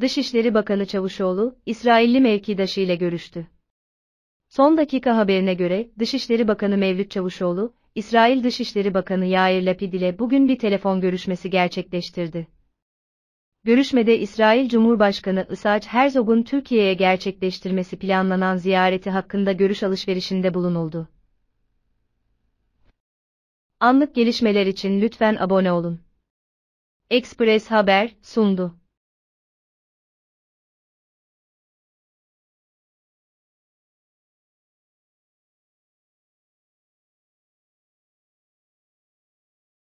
Dışişleri Bakanı Çavuşoğlu, İsrailli ile görüştü. Son dakika haberine göre, Dışişleri Bakanı Mevlüt Çavuşoğlu, İsrail Dışişleri Bakanı Yair Lapid ile bugün bir telefon görüşmesi gerçekleştirdi. Görüşmede İsrail Cumhurbaşkanı Isaç Herzog'un Türkiye'ye gerçekleştirmesi planlanan ziyareti hakkında görüş alışverişinde bulunuldu. Anlık gelişmeler için lütfen abone olun. Express Haber sundu.